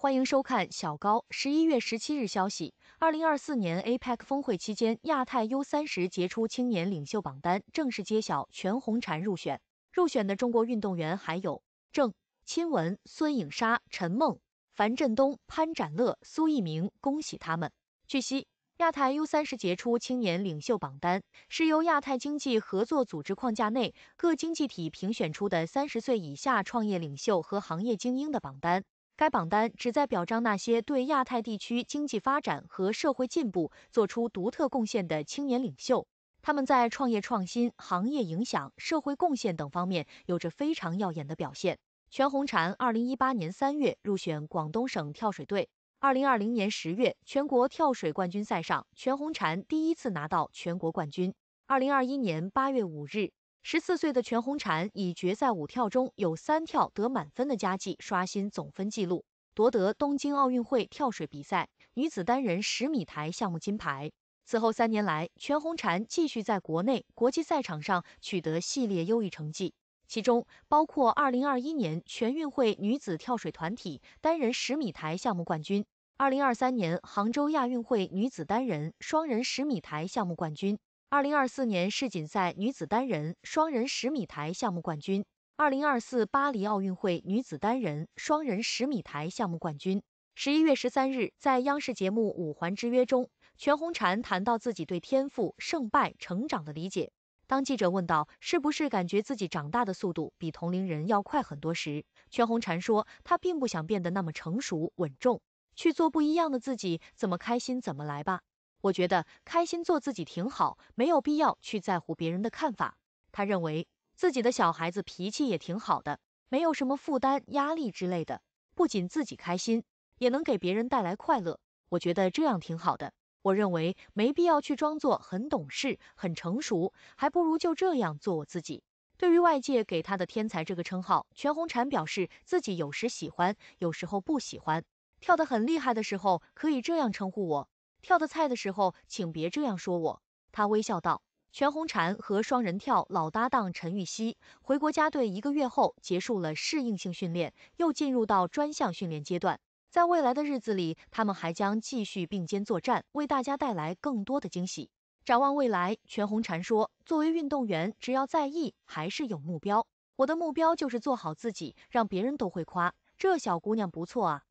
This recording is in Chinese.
欢迎收看小高。十一月十七日消息，二零二四年 APEC 峰会期间，亚太 U 三十杰出青年领袖榜单正式揭晓，全红婵入选。入选的中国运动员还有郑钦文、孙颖莎、陈梦、樊振东、潘展乐、苏翊鸣，恭喜他们！据悉，亚太 U 三十杰出青年领袖榜单是由亚太经济合作组织框架内各经济体评选出的三十岁以下创业领袖和行业精英的榜单。该榜单旨在表彰那些对亚太地区经济发展和社会进步做出独特贡献的青年领袖，他们在创业创新、行业影响、社会贡献等方面有着非常耀眼的表现。全红婵二零一八年三月入选广东省跳水队，二零二零年十月全国跳水冠军赛上，全红婵第一次拿到全国冠军。二零二一年八月五日。十四岁的全红婵以决赛五跳中有三跳得满分的佳绩，刷新总分纪录，夺得东京奥运会跳水比赛女子单人十米台项目金牌。此后三年来，全红婵继续在国内、国际赛场上取得系列优异成绩，其中包括2021年全运会女子跳水团体、单人十米台项目冠军，2023年杭州亚运会女子单人、双人十米台项目冠军。二零二四年世锦赛女子单人、双人十米台项目冠军，二零二四巴黎奥运会女子单人、双人十米台项目冠军。十一月十三日，在央视节目《五环之约》中，全红婵谈到自己对天赋、胜败、成长的理解。当记者问到是不是感觉自己长大的速度比同龄人要快很多时，全红婵说：“她并不想变得那么成熟稳重，去做不一样的自己，怎么开心怎么来吧。”我觉得开心做自己挺好，没有必要去在乎别人的看法。他认为自己的小孩子脾气也挺好的，没有什么负担、压力之类的，不仅自己开心，也能给别人带来快乐。我觉得这样挺好的。我认为没必要去装作很懂事、很成熟，还不如就这样做我自己。对于外界给他的“天才”这个称号，全红婵表示自己有时喜欢，有时候不喜欢。跳得很厉害的时候，可以这样称呼我。跳的菜的时候，请别这样说我。他微笑道。全红婵和双人跳老搭档陈芋汐回国家队一个月后，结束了适应性训练，又进入到专项训练阶段。在未来的日子里，他们还将继续并肩作战，为大家带来更多的惊喜。展望未来，全红婵说，作为运动员，只要在意还是有目标。我的目标就是做好自己，让别人都会夸。这小姑娘不错啊。